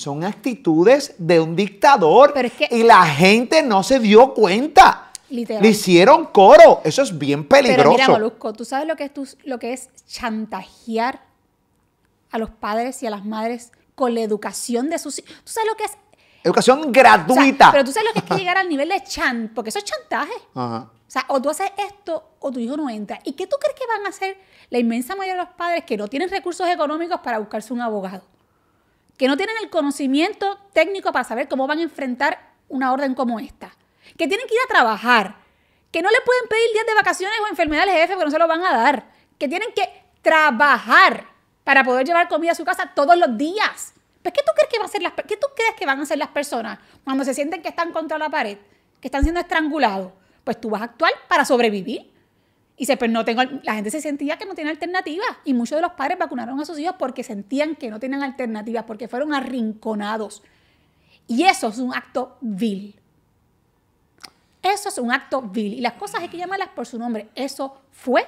son actitudes de un dictador y la gente no se dio cuenta. Literal. Le hicieron coro. Eso es bien peligroso. Pero mira, Molusco, ¿tú sabes lo que es, lo que es chantajear a los padres y a las madres con la educación de sus hijos? ¿Tú sabes lo que es? Educación gratuita. pero tú sabes lo que es llegar al nivel de chan, porque eso es chantaje. Ajá. O sea, o tú haces esto o tu hijo no entra. ¿Y qué tú crees que van a hacer la inmensa mayoría de los padres que no tienen recursos económicos para buscarse un abogado? que no tienen el conocimiento técnico para saber cómo van a enfrentar una orden como esta, que tienen que ir a trabajar, que no le pueden pedir días de vacaciones o enfermedades al jefe porque no se lo van a dar, que tienen que trabajar para poder llevar comida a su casa todos los días. Pues, ¿qué tú crees que va a hacer las ¿qué tú crees que van a hacer las personas cuando se sienten que están contra la pared, que están siendo estrangulados? Pues tú vas a actuar para sobrevivir. Y pues, no tengo, la gente se sentía que no tenía alternativas. Y muchos de los padres vacunaron a sus hijos porque sentían que no tenían alternativas, porque fueron arrinconados. Y eso es un acto vil. Eso es un acto vil. Y las cosas hay que llamarlas por su nombre. Eso fue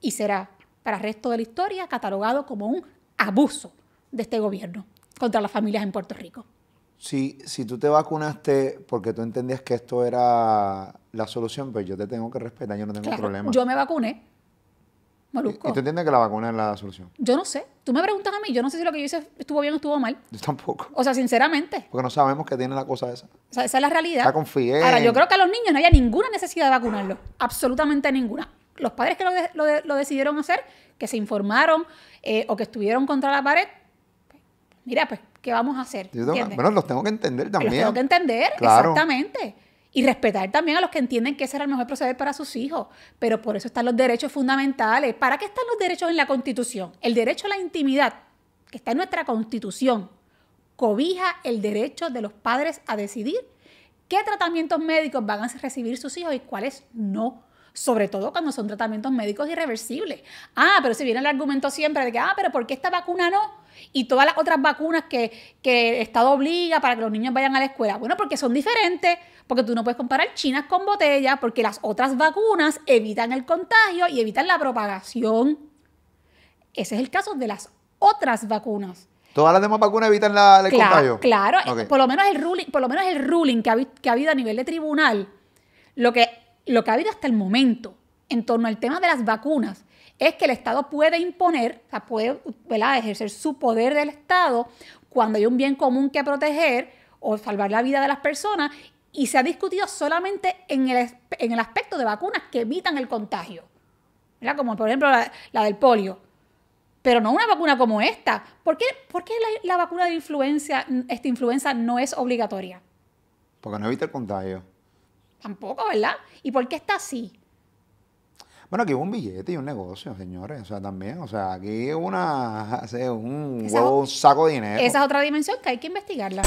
y será para el resto de la historia catalogado como un abuso de este gobierno contra las familias en Puerto Rico si, tú te vacunaste porque tú entendías que esto era la solución, pues yo te tengo que respetar, yo no tengo problema. Yo me vacuné. Molusco. ¿Y, tú entiendes que la vacuna es la solución? Yo no sé. Tú me preguntas a mí, yo no sé si lo que yo hice estuvo bien o estuvo mal. Yo tampoco. O sea, sinceramente. Porque no sabemos qué tiene la cosa esa. O sea, esa es la realidad. confié. Ahora, yo creo que a los niños no hay ninguna necesidad de vacunarlos. Absolutamente ninguna. Los padres que lo, decidieron hacer, que se informaron eh, o que estuvieron contra la pared, pues, mira, pues ¿qué vamos a hacer? bueno, los tengo que entender también. Los tengo que entender, exactamente. Y respetar también a los que entienden que ese era el mejor proceder para sus hijos. Pero por eso están los derechos fundamentales. ¿Para qué están los derechos en la Constitución? El derecho a la intimidad, que está en nuestra Constitución, cobija el derecho de los padres a decidir qué tratamientos médicos van a recibir sus hijos y cuáles no sobre todo cuando son tratamientos médicos irreversibles. Ah, pero si viene el argumento siempre de que, ah, pero ¿por qué esta vacuna no? Y todas las otras vacunas que, el Estado obliga para que los niños vayan a la escuela. Bueno, porque son diferentes, porque tú no puedes comparar chinas con botellas, porque las otras vacunas evitan el contagio y evitan la propagación. Ese es el caso de las otras vacunas. Todas las demás vacunas evitan el claro, contagio. Claro, eh, por lo menos el ruling, por lo menos el ruling que ha habido a nivel de tribunal, lo que lo que ha habido hasta el momento en torno al tema de las vacunas es que el Estado puede imponer, o sea, puede ejercer su poder del Estado cuando hay un bien común que proteger o salvar la vida de las personas y se ha discutido solamente en el, aspecto de vacunas que evitan el contagio, como por ejemplo la, del polio, pero no una vacuna como esta. ¿Por qué, la, vacuna de influenza, esta influenza no es obligatoria? Porque no evita el contagio. Tampoco, ¿verdad? ¿Y por qué está así? Bueno, aquí hubo un billete y un negocio, señores. O sea, también, o sea, aquí una, un un saco de dinero. Esa es otra dimensión que hay que investigarla.